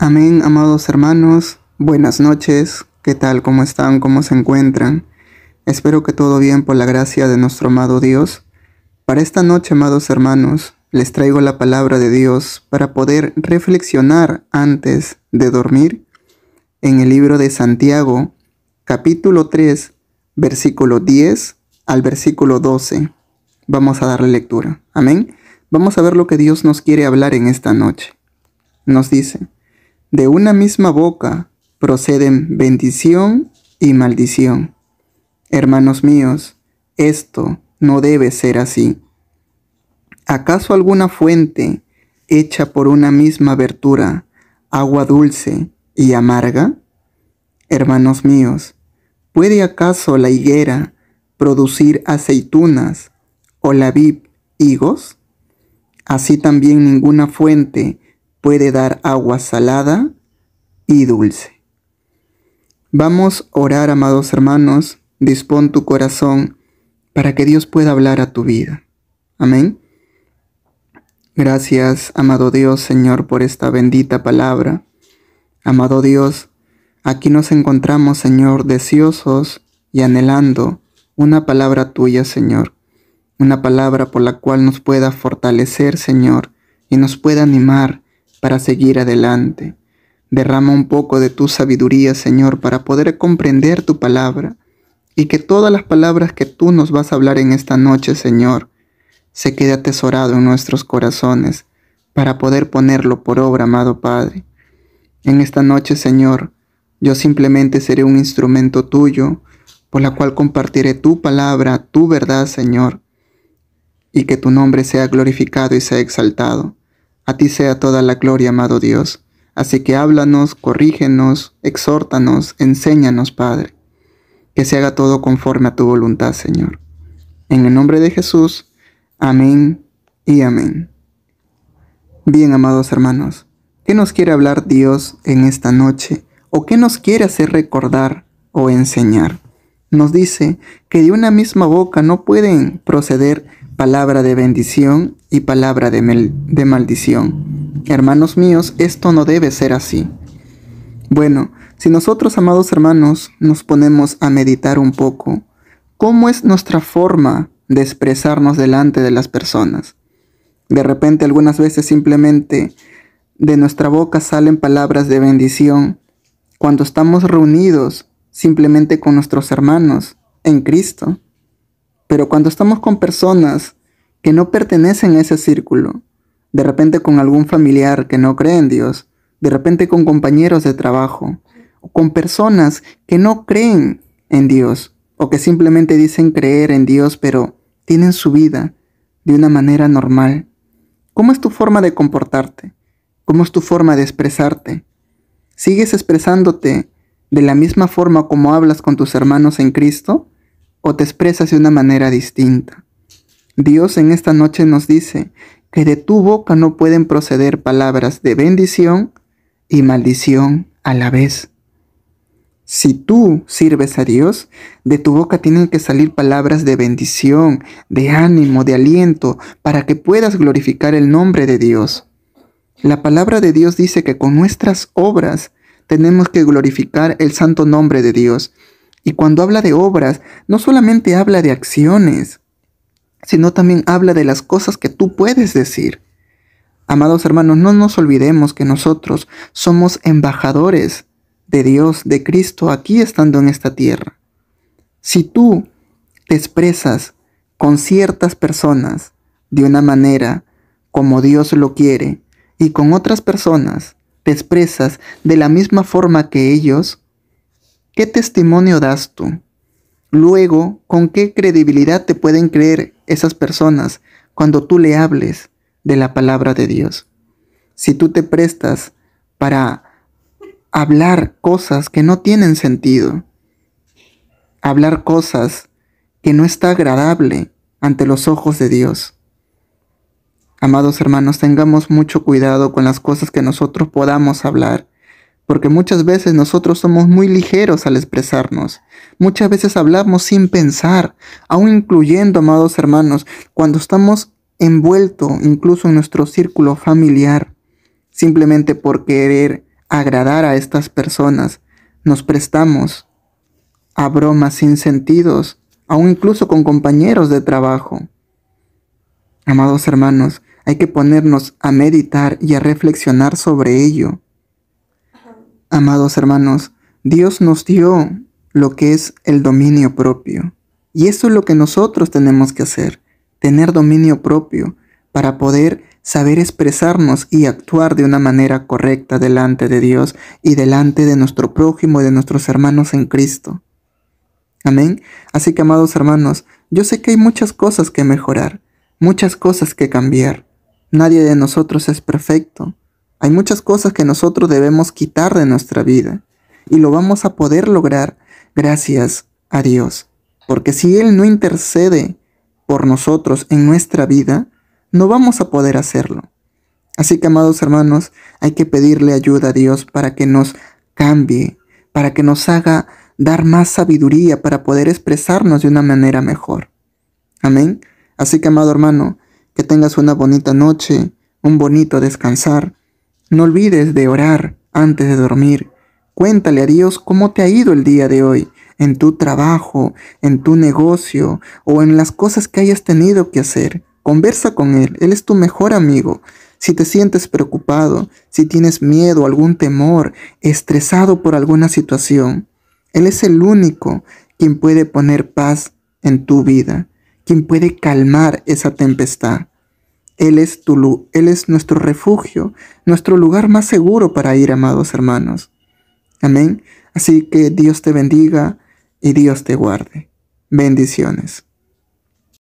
Amén, amados hermanos, buenas noches, ¿qué tal? ¿Cómo están? ¿Cómo se encuentran? Espero que todo bien por la gracia de nuestro amado Dios. Para esta noche, amados hermanos, les traigo la palabra de Dios para poder reflexionar antes de dormir en el libro de Santiago, capítulo 3, versículo 10 al versículo 12. Vamos a darle lectura. Amén. Vamos a ver lo que Dios nos quiere hablar en esta noche. Nos dice, de una misma boca proceden bendición y maldición. Hermanos míos, esto no debe ser así. ¿Acaso alguna fuente hecha por una misma abertura, agua dulce y amarga? Hermanos míos, ¿puede acaso la higuera producir aceitunas o la vid higos? Así también ninguna fuente puede dar agua salada y dulce. Vamos a orar, amados hermanos, dispón tu corazón para que Dios pueda hablar a tu vida. Amén. Gracias, amado Dios, Señor, por esta bendita palabra. Amado Dios, aquí nos encontramos, Señor, deseosos y anhelando una palabra tuya, Señor. Una palabra por la cual nos pueda fortalecer, Señor, y nos pueda animar para seguir adelante. Derrama un poco de tu sabiduría, Señor, para poder comprender tu palabra y que todas las palabras que tú nos vas a hablar en esta noche, Señor, se quede atesorado en nuestros corazones para poder ponerlo por obra, amado Padre. En esta noche, Señor, yo simplemente seré un instrumento tuyo, por la cual compartiré tu palabra, tu verdad, Señor, y que tu nombre sea glorificado y sea exaltado. A ti sea toda la gloria, amado Dios. Así que háblanos, corrígenos, exhórtanos, enséñanos, Padre. Que se haga todo conforme a tu voluntad, Señor. En el nombre de Jesús, amén y amén. Bien, amados hermanos, ¿qué nos quiere hablar Dios en esta noche? ¿O qué nos quiere hacer recordar o enseñar? Nos dice que de una misma boca no pueden proceder palabra de bendición y palabra de, maldición. Hermanos míos, esto no debe ser así. Bueno, si nosotros, amados hermanos, nos ponemos a meditar un poco, ¿cómo es nuestra forma de expresarnos delante de las personas? De repente algunas veces simplemente de nuestra boca salen palabras de bendición cuando estamos reunidos simplemente con nuestros hermanos en Cristo. Pero cuando estamos con personas que no pertenecen a ese círculo, de repente con algún familiar que no cree en Dios, de repente con compañeros de trabajo, o con personas que no creen en Dios, o que simplemente dicen creer en Dios, pero tienen su vida de una manera normal. ¿Cómo es tu forma de comportarte? ¿Cómo es tu forma de expresarte? ¿Sigues expresándote de la misma forma como hablas con tus hermanos en Cristo? o te expresas de una manera distinta. Dios en esta noche nos dice que de tu boca no pueden proceder palabras de bendición y maldición a la vez. Si tú sirves a Dios, de tu boca tienen que salir palabras de bendición, de ánimo, de aliento, para que puedas glorificar el nombre de Dios. La palabra de Dios dice que con nuestras obras tenemos que glorificar el santo nombre de Dios. Y cuando habla de obras, no solamente habla de acciones, sino también habla de las cosas que tú puedes decir. Amados hermanos, no nos olvidemos que nosotros somos embajadores de Dios, de Cristo, aquí estando en esta tierra. Si tú te expresas con ciertas personas de una manera como Dios lo quiere y con otras personas te expresas de la misma forma que ellos, ¿Qué testimonio das tú? Luego, ¿con qué credibilidad te pueden creer esas personas cuando tú le hables de la palabra de Dios? Si tú te prestas para hablar cosas que no tienen sentido, hablar cosas que no está agradable ante los ojos de Dios. Amados hermanos, tengamos mucho cuidado con las cosas que nosotros podamos hablar porque muchas veces nosotros somos muy ligeros al expresarnos. Muchas veces hablamos sin pensar, aún incluyendo, amados hermanos, cuando estamos envueltos incluso en nuestro círculo familiar, simplemente por querer agradar a estas personas, nos prestamos a bromas sin sentidos, aún incluso con compañeros de trabajo. Amados hermanos, hay que ponernos a meditar y a reflexionar sobre ello Amados hermanos, Dios nos dio lo que es el dominio propio. Y eso es lo que nosotros tenemos que hacer, tener dominio propio para poder saber expresarnos y actuar de una manera correcta delante de Dios y delante de nuestro prójimo y de nuestros hermanos en Cristo. Amén. Así que, amados hermanos, yo sé que hay muchas cosas que mejorar, muchas cosas que cambiar. Nadie de nosotros es perfecto. Hay muchas cosas que nosotros debemos quitar de nuestra vida y lo vamos a poder lograr gracias a Dios. Porque si Él no intercede por nosotros en nuestra vida, no vamos a poder hacerlo. Así que, amados hermanos, hay que pedirle ayuda a Dios para que nos cambie, para que nos haga dar más sabiduría para poder expresarnos de una manera mejor. Amén. Así que, amado hermano, que tengas una bonita noche, un bonito descansar no olvides de orar antes de dormir. Cuéntale a Dios cómo te ha ido el día de hoy, en tu trabajo, en tu negocio o en las cosas que hayas tenido que hacer. Conversa con Él, Él es tu mejor amigo. Si te sientes preocupado, si tienes miedo, algún temor, estresado por alguna situación, Él es el único quien puede poner paz en tu vida, quien puede calmar esa tempestad. Él es, tu, él es nuestro refugio, nuestro lugar más seguro para ir, amados hermanos. Amén. Así que Dios te bendiga y Dios te guarde. Bendiciones.